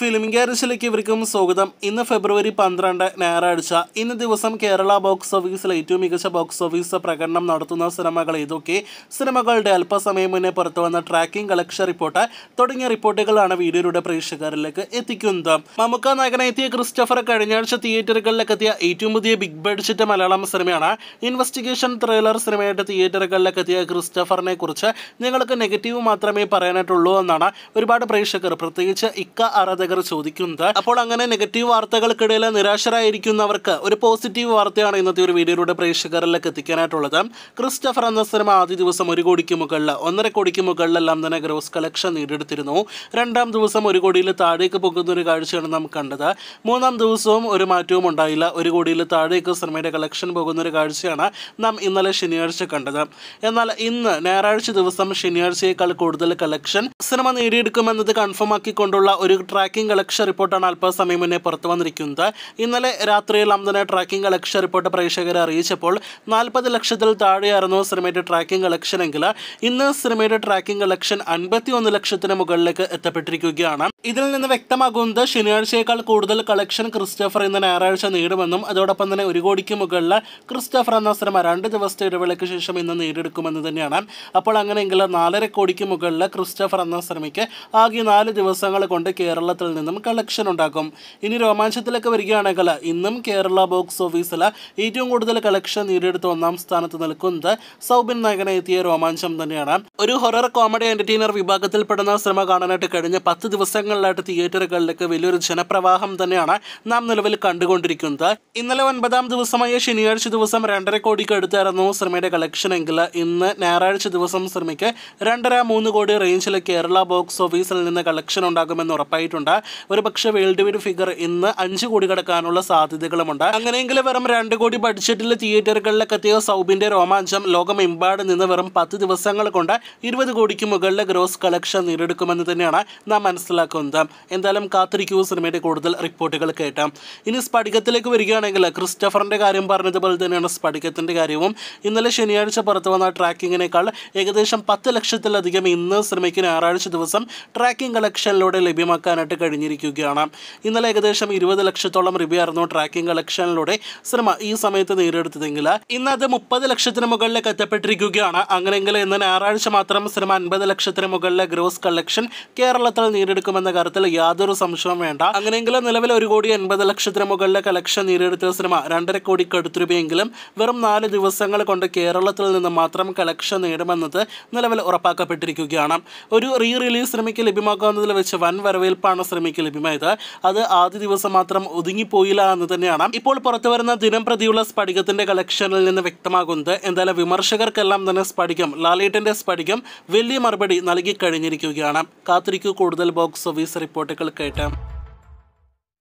film ഗ്യാരേജിലേക്ക് ഇവർക്കും സ്വാഗതം ഇന്ന് ഫെബ്രുവരി പന്ത്രണ്ട് ഞായറാഴ്ച ഇന്ന് ദിവസം കേരള ബോക്സ് ഓഫീസിൽ ഏറ്റവും മികച്ച ബോക്സ് ഓഫീസ് പ്രകടനം നടത്തുന്ന സിനിമകൾ ഏതൊക്കെ സിനിമകളുടെ അല്പസമയം മുന്നേ പുറത്തു വന്ന ട്രാക്കിംഗ് കളക്ഷൻ റിപ്പോർട്ട് തുടങ്ങിയ റിപ്പോർട്ടുകളാണ് വീഡിയോയുടെ പ്രേക്ഷകരിലേക്ക് എത്തിക്കുന്നത് മമുക്ക നായകനെത്തിയ ക്രിസ്റ്റഫർ കഴിഞ്ഞ ആഴ്ച തിയേറ്ററുകളിലേക്ക് എത്തിയ ഏറ്റവും പുതിയ ബിഗ് ബഡ്ജറ്റ് മലയാളം സിനിമയാണ് ഇൻവെസ്റ്റിഗേഷൻ ത്രില്ലർ സിനിമയായിട്ട് തിയേറ്ററുകളിലേക്ക് എത്തിയ ക്രിസ്റ്റഫറിനെ കുറിച്ച് നിങ്ങൾക്ക് നെഗറ്റീവ് മാത്രമേ പറയാനായിട്ടുള്ളൂ എന്നാണ് ഒരുപാട് പ്രേക്ഷകർ പ്രത്യേകിച്ച് ഇക്ക ആരാധകർ പ്രവർത്തകർ ചോദിക്കുന്നത് അപ്പോൾ അങ്ങനെ നെഗറ്റീവ് വാർത്തകൾക്കിടയിൽ നിരാശരായിരിക്കുന്നവർക്ക് ഒരു പോസിറ്റീവ് വാർത്തയാണ് ഇന്നത്തെ ഒരു വീഡിയോയുടെ പ്രേക്ഷകരിലേക്ക് എത്തിക്കാനായിട്ടുള്ളത് ക്രിസ്റ്റഫർ എന്ന സിനിമ ആദ്യ ദിവസം ഒരു കോടിക്ക് മുകളിൽ ഒന്നര കോടിക്ക് മുകളിലെല്ലാം തന്നെ ഗ്രോസ് കളക്ഷൻ നേടിയെടുത്തിരുന്നു രണ്ടാം ദിവസം ഒരു കോടിയിൽ താഴേക്ക് പോകുന്ന ഒരു കാഴ്ചയാണ് നാം കണ്ടത് മൂന്നാം ദിവസവും ഒരു മാറ്റവും ഉണ്ടായില്ല ഒരു കോടിയിൽ താഴേക്ക് സിനിമയുടെ കളക്ഷൻ പോകുന്ന ഒരു കാഴ്ചയാണ് നാം ഇന്നലെ ശനിയാഴ്ച കണ്ടത് എന്നാൽ ഇന്ന് ഞായറാഴ്ച ദിവസം ശനിയാഴ്ചയേക്കാൾ കൂടുതൽ കളക്ഷൻ സിനിമ നേടിയെടുക്കുമെന്നത് കൺഫേം ആക്കിക്കൊണ്ടുള്ള ഒരു ട്രാക്കിംഗ് ട്രാക്കിംഗ് കളക്ഷൻ റിപ്പോർട്ടാണ് അല്പസമയം മുന്നേ പുറത്തു വന്നിരിക്കുന്നത് ഇന്നലെ രാത്രിയിൽ അംദന ട്രാക്കിംഗ് കളക്ഷൻ റിപ്പോർട്ട് പ്രേക്ഷകരെ അറിയിച്ചപ്പോൾ നാൽപ്പത് ലക്ഷത്തിൽ താഴെയായിരുന്നു സിനിമയുടെ ട്രാക്കിംഗ് കളക്ഷൻ എങ്കിൽ ഇന്ന് സിനിമയുടെ ട്രാക്കിംഗ് കളക്ഷൻ അൻപത്തി ഒന്ന് ലക്ഷത്തിന് മുകളിലേക്ക് എത്തപ്പെട്ടിരിക്കുകയാണ് ഇതിൽ നിന്ന് വ്യക്തമാകുന്നത് ശനിയാഴ്ചയേക്കാൾ കൂടുതൽ കളക്ഷൻ ക്രിസ്റ്റഫർ ഇന്ന് ഞായറാഴ്ച നേടുമെന്നും അതോടൊപ്പം തന്നെ ഒരു കോടിക്ക് മുകളിൽ ക്രിസ്റ്റഫർ എന്ന സിനിമ രണ്ട് ദിവസത്തെ ഇടവേളയ്ക്ക് ശേഷം ഇന്ന് നേടിയെടുക്കുമെന്ന് തന്നെയാണ് അപ്പോൾ അങ്ങനെയെങ്കിൽ നാലര കോടിക്ക് മുകളിൽ ക്രിസ്റ്റഫർ എന്ന സിനിമയ്ക്ക് ആകെ നാല് ദിവസങ്ങൾ കൊണ്ട് കേരളത്തിൽ സിനിമകളിൽ നിന്നും കളക്ഷൻ ഉണ്ടാക്കും ഇനി രോമാഞ്ചത്തിലൊക്കെ വരികയാണെങ്കിൽ ഇന്നും കേരള ബോക്സ് ഓഫീസിൽ ഏറ്റവും കൂടുതൽ കളക്ഷൻ നേടിയെടുത്ത ഒന്നാം സ്ഥാനത്ത് നിൽക്കുന്നത് സൗബിൻ നായകനെ എത്തിയ രോമാഞ്ചം തന്നെയാണ് ഒരു ഹൊറർ കോമഡി എന്റർടൈനർ വിഭാഗത്തിൽപ്പെടുന്ന സിനിമ കാണാനായിട്ട് കഴിഞ്ഞ പത്ത് ദിവസങ്ങളിലായിട്ട് തിയേറ്ററുകളിലേക്ക് വലിയൊരു ജനപ്രവാഹം തന്നെയാണ് നാം നിലവിൽ കണ്ടുകൊണ്ടിരിക്കുന്നത് ഇന്നലെ ഒൻപതാം ദിവസമായ ശനിയാഴ്ച ദിവസം രണ്ടര കോടിക്ക് എടുത്തായിരുന്നു സിനിമയുടെ കളക്ഷൻ എങ്കിൽ ഇന്ന് ഞായറാഴ്ച ദിവസം സിനിമയ്ക്ക് രണ്ടര മൂന്ന് കോടി റേഞ്ചിൽ കേരള ബോക്സ് ഓഫീസിൽ നിന്ന് കളക്ഷൻ ഉണ്ടാകുമെന്ന് ഉറപ്പായിട്ടുണ്ട് ഒരു പക്ഷേ വേൾഡ് വൈഡ് ഫിഗർ ഇന്ന് അഞ്ച് കോടി കടക്കാനുള്ള സാധ്യതകളുമുണ്ട് അങ്ങനെയെങ്കിലും വെറും രണ്ട് കോടി ബഡ്ജറ്റിൽ തിയേറ്ററുകളിലൊക്കെ എത്തിയ സൗബിന്റെ രോമാഞ്ചം ലോകമെമ്പാടും നിന്ന് വെറും പത്ത് ദിവസങ്ങൾ കൊണ്ട് ഇരുപത് കോടിക്ക് മുകളിലെ ഗ്രോസ് കളക്ഷൻ നേടിയെടുക്കുമെന്ന് തന്നെയാണ് നാം മനസ്സിലാക്കുന്നത് എന്തായാലും കാത്തിരിക്കൂ സിനിമയുടെ കൂടുതൽ റിപ്പോർട്ടുകൾ കേട്ടാം ഇനി സ്പടികത്തിലേക്ക് വരികയാണെങ്കിൽ ക്രിസ്റ്റഫറിന്റെ കാര്യം പറഞ്ഞതുപോലെ തന്നെയാണ് സ്പടികത്തിന്റെ കാര്യവും ഇന്നലെ ശനിയാഴ്ച പുറത്തു വന്ന ട്രാക്കിങ്ങിനേക്കാൾ ഏകദേശം പത്ത് ലക്ഷത്തിലധികം ഇന്ന് സിനിമയ്ക്ക് ഞായറാഴ്ച ദിവസം ട്രാക്കിംഗ് കളക്ഷനിലൂടെ ലഭ്യമാക്കാനായിട്ട് കഴിഞ്ഞിരിക്കുകയാണ് ഇന്നലെ ഏകദേശം ഇരുപത് ലക്ഷത്തോളം രൂപയായിരുന്നു ട്രാക്കിംഗ് കളക്ഷനിലൂടെ സിനിമ ഈ സമയത്ത് നേരിടുത്തതെങ്കിൽ ഇന്ന് അത് മുപ്പത് ലക്ഷത്തിന് മുകളിലേക്ക് എത്തപ്പെട്ടിരിക്കുകയാണ് അങ്ങനെയെങ്കിൽ ഇന്ന് ഞായറാഴ്ച മാത്രം സിനിമ അൻപത് ലക്ഷത്തിന് മുകളിലെ ഗ്രോസ് കളക്ഷൻ കേരളത്തിൽ നേടിയെടുക്കുമെന്ന കാര്യത്തിൽ യാതൊരു സംശയവും വേണ്ട അങ്ങനെയെങ്കിൽ നിലവിൽ ഒരു കോടി എൺപത് ലക്ഷത്തിന് മുകളിലെ കളക്ഷൻ നേടിയെടുത്ത സിനിമ രണ്ടര കോടിക്ക് അടുത്തുരൂപയെങ്കിലും വെറും നാല് ദിവസങ്ങൾ കൊണ്ട് കേരളത്തിൽ നിന്ന് മാത്രം കളക്ഷൻ നേടുമെന്നത് നിലവിൽ ഉറപ്പാക്കപ്പെട്ടിരിക്കുകയാണ് ഒരു റീ റിലീസ് സിനിമയ്ക്ക് ലഭ്യമാക്കുന്നതിൽ വെച്ച് വൻ വരവേൽപ്പാണ് ശ്രമിക്കൽ ലഭ്യമായത് അത് ആദ്യ ദിവസം മാത്രം ഒതുങ്ങിപ്പോയില്ല എന്ന് തന്നെയാണ് ഇപ്പോൾ വരുന്ന ദിനം പ്രതിയുള്ള സ്ഫടികത്തിന്റെ കളക്ഷനിൽ നിന്ന് വ്യക്തമാകുന്നത് എന്തായാലും വിമർശകർക്കെല്ലാം തന്നെ സ്ഫടികം ലാലേട്ടന്റെ സ്ഫടികം വലിയ മറുപടി നൽകി കഴിഞ്ഞിരിക്കുകയാണ് കാത്തിരിക്കൂ കൂടുതൽ ബോക്സ് ഓഫീസ് റിപ്പോർട്ടുകൾ കേട്ട്